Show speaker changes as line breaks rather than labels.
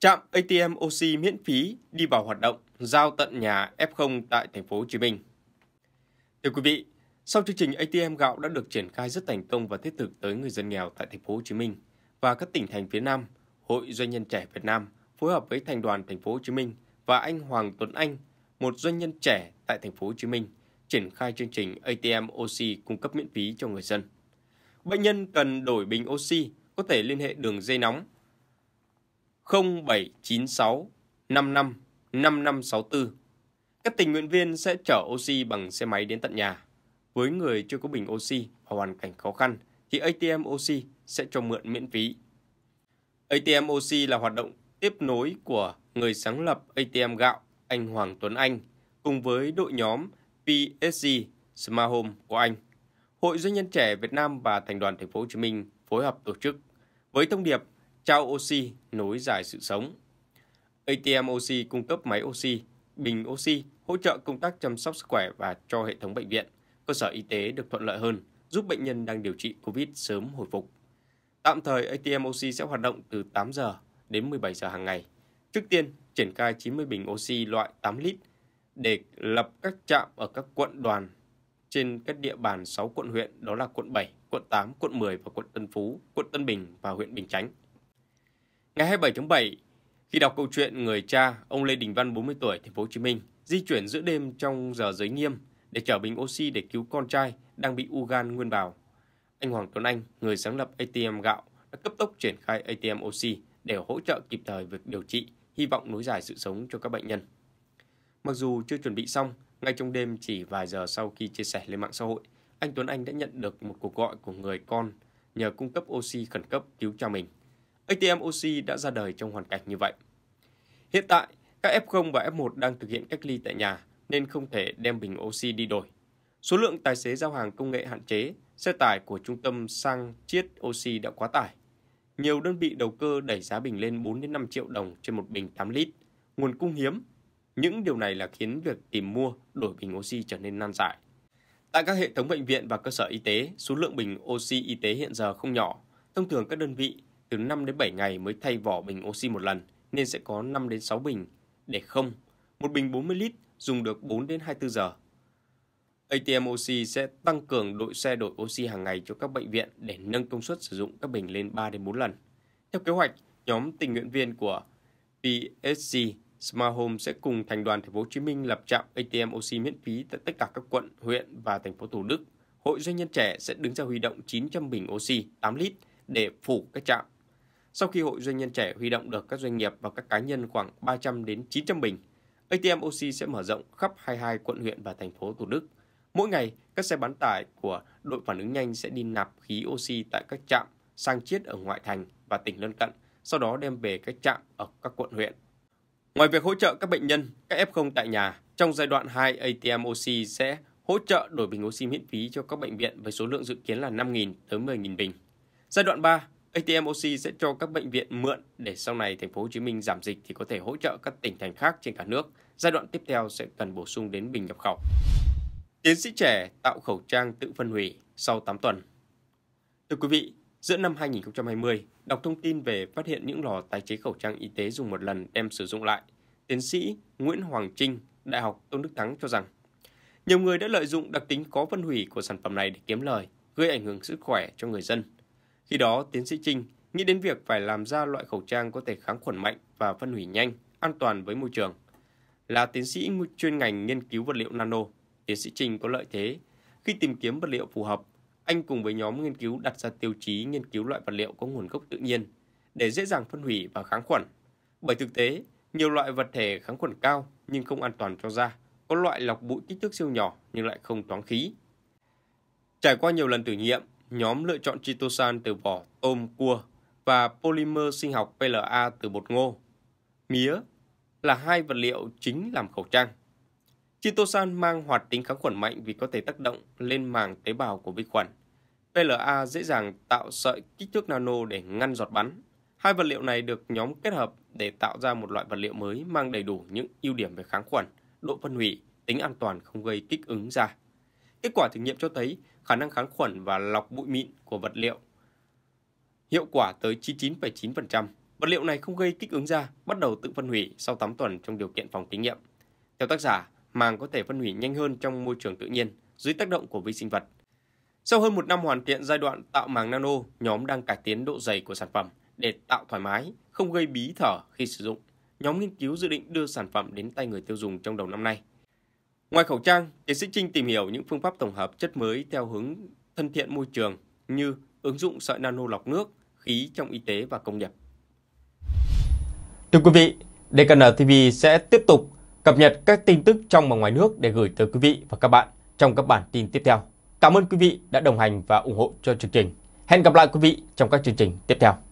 Trạm ATM oxy miễn phí đi vào hoạt động, giao tận nhà F0 tại thành phố Hồ Chí Minh. Thưa quý vị, sau chương trình ATM gạo đã được triển khai rất thành công và thiết thực tới người dân nghèo tại thành phố Hồ Chí Minh và các tỉnh thành phía Nam, Hội Doanh nhân trẻ Việt Nam phối hợp với Thành đoàn thành phố Hồ Chí Minh và anh Hoàng Tuấn Anh, một doanh nhân trẻ tại thành phố Hồ Chí Minh, triển khai chương trình ATM oxy cung cấp miễn phí cho người dân. Bệnh nhân cần đổi bình oxy có thể liên hệ đường dây nóng 0796 55 5564. Các tình nguyện viên sẽ chở oxy bằng xe máy đến tận nhà. Với người chưa có bình oxy và hoàn cảnh khó khăn thì ATM oxy sẽ cho mượn miễn phí. ATM oxy là hoạt động tiếp nối của người sáng lập ATM gạo anh Hoàng Tuấn Anh cùng với đội nhóm PSG Smart Home của anh. Hội doanh nhân trẻ Việt Nam và Thành đoàn Thành phố Hồ Chí Minh phối hợp tổ chức với thông điệp trao oxy, nối dài sự sống. ATM oxy cung cấp máy oxy, bình oxy hỗ trợ công tác chăm sóc sức khỏe và cho hệ thống bệnh viện, cơ sở y tế được thuận lợi hơn, giúp bệnh nhân đang điều trị COVID sớm hồi phục. Tạm thời ATM oxy sẽ hoạt động từ 8 giờ đến 17 giờ hàng ngày. Trước tiên, triển khai 90 bình oxy loại 8 lít để lập các trạm ở các quận đoàn trên các địa bàn 6 quận huyện đó là quận 7, quận 8, quận 10 và quận Tân Phú, quận Tân Bình và huyện Bình Chánh. Ngày 27.7, khi đọc câu chuyện người cha, ông Lê Đình Văn 40 tuổi, thành phố Hồ Chí Minh, di chuyển giữa đêm trong giờ giới nghiêm để chở bình oxy để cứu con trai đang bị u gan nguyên bào. Anh Hoàng Tuấn Anh, người sáng lập ATM gạo, đã cấp tốc triển khai ATM oxy để hỗ trợ kịp thời việc điều trị, hy vọng nối dài sự sống cho các bệnh nhân. Mặc dù chưa chuẩn bị xong, ngay trong đêm chỉ vài giờ sau khi chia sẻ lên mạng xã hội, anh Tuấn Anh đã nhận được một cuộc gọi của người con nhờ cung cấp oxy khẩn cấp cứu cha mình. ATM oxy đã ra đời trong hoàn cảnh như vậy. Hiện tại, các F0 và F1 đang thực hiện cách ly tại nhà nên không thể đem bình oxy đi đổi. Số lượng tài xế giao hàng công nghệ hạn chế, xe tải của trung tâm sang chiết oxy đã quá tải. Nhiều đơn vị đầu cơ đẩy giá bình lên 4 đến 5 triệu đồng trên một bình 8 lít, nguồn cung hiếm. Những điều này là khiến việc tìm mua đổi bình oxy trở nên nan giải. Tại các hệ thống bệnh viện và cơ sở y tế, số lượng bình oxy y tế hiện giờ không nhỏ. Thông thường các đơn vị từ 5 đến 7 ngày mới thay vỏ bình oxy một lần nên sẽ có 5 đến 6 bình. Để không, một bình 40 lít dùng được 4 đến 24 giờ. ATM oxy sẽ tăng cường đội xe đổi oxy hàng ngày cho các bệnh viện để nâng công suất sử dụng các bình lên 3 đến 4 lần. Theo kế hoạch, nhóm tình nguyện viên của PSC Smart Home sẽ cùng thành đoàn thành phố Hồ Chí Minh lập trạm ATM oxy miễn phí tại tất cả các quận, huyện và thành phố Thủ Đức. Hội doanh nhân trẻ sẽ đứng ra huy động 900 bình oxy 8 lít để phủ các trạm sau khi Hội Doanh nhân trẻ huy động được các doanh nghiệp và các cá nhân khoảng 300 đến 900 bình, ATM oxy sẽ mở rộng khắp 22 quận huyện và thành phố Thủ Đức. Mỗi ngày, các xe bán tải của đội phản ứng nhanh sẽ đi nạp khí oxy tại các trạm sang chiết ở ngoại thành và tỉnh lân cận, sau đó đem về các trạm ở các quận huyện. Ngoài việc hỗ trợ các bệnh nhân, các F0 tại nhà, trong giai đoạn 2 ATM oxy sẽ hỗ trợ đổi bình oxy miễn phí cho các bệnh viện với số lượng dự kiến là 5.000 tới 10.000 bình. Giai đoạn 3, ATMOC sẽ cho các bệnh viện mượn để sau này thành phố Hồ Chí Minh giảm dịch thì có thể hỗ trợ các tỉnh thành khác trên cả nước. Giai đoạn tiếp theo sẽ cần bổ sung đến bình nhập khẩu. Tiến sĩ trẻ tạo khẩu trang tự phân hủy sau 8 tuần. Thưa quý vị, giữa năm 2020, đọc thông tin về phát hiện những lò tái chế khẩu trang y tế dùng một lần đem sử dụng lại, tiến sĩ Nguyễn Hoàng Trinh, Đại học Tôn Đức Thắng cho rằng nhiều người đã lợi dụng đặc tính có phân hủy của sản phẩm này để kiếm lời, gây ảnh hưởng sức khỏe cho người dân – khi đó, tiến sĩ Trinh nghĩ đến việc phải làm ra loại khẩu trang có thể kháng khuẩn mạnh và phân hủy nhanh, an toàn với môi trường. Là tiến sĩ chuyên ngành nghiên cứu vật liệu nano, tiến sĩ Trinh có lợi thế. Khi tìm kiếm vật liệu phù hợp, anh cùng với nhóm nghiên cứu đặt ra tiêu chí nghiên cứu loại vật liệu có nguồn gốc tự nhiên để dễ dàng phân hủy và kháng khuẩn. Bởi thực tế, nhiều loại vật thể kháng khuẩn cao nhưng không an toàn cho da, có loại lọc bụi kích thước siêu nhỏ nhưng lại không thoáng khí. Trải qua nhiều lần thử nghiệm, nhóm lựa chọn chitosan từ vỏ tôm, cua và polymer sinh học PLA từ bột ngô. Mía là hai vật liệu chính làm khẩu trang. Chitosan mang hoạt tính kháng khuẩn mạnh vì có thể tác động lên màng tế bào của vi khuẩn. PLA dễ dàng tạo sợi kích thước nano để ngăn giọt bắn. Hai vật liệu này được nhóm kết hợp để tạo ra một loại vật liệu mới mang đầy đủ những ưu điểm về kháng khuẩn, độ phân hủy, tính an toàn không gây kích ứng da. Kết quả thử nghiệm cho thấy khả năng kháng khuẩn và lọc bụi mịn của vật liệu. Hiệu quả tới 99,9%. Vật liệu này không gây kích ứng da, bắt đầu tự phân hủy sau 8 tuần trong điều kiện phòng thí nghiệm. Theo tác giả, màng có thể phân hủy nhanh hơn trong môi trường tự nhiên dưới tác động của vi sinh vật. Sau hơn một năm hoàn thiện giai đoạn tạo màng nano, nhóm đang cải tiến độ dày của sản phẩm để tạo thoải mái, không gây bí thở khi sử dụng. Nhóm nghiên cứu dự định đưa sản phẩm đến tay người tiêu dùng trong đầu năm nay. Ngoài khẩu trang, tiến sĩ Trinh tìm hiểu những phương pháp tổng hợp chất mới theo hướng thân thiện môi trường như ứng dụng sợi nano lọc nước, khí trong y tế và công nghiệp. Thưa quý vị, DKN TV sẽ tiếp tục cập nhật các tin tức trong và ngoài nước để gửi tới quý vị và các bạn trong các bản tin tiếp theo. Cảm ơn quý vị đã đồng hành và ủng hộ cho chương trình. Hẹn gặp lại quý vị trong các chương trình tiếp theo.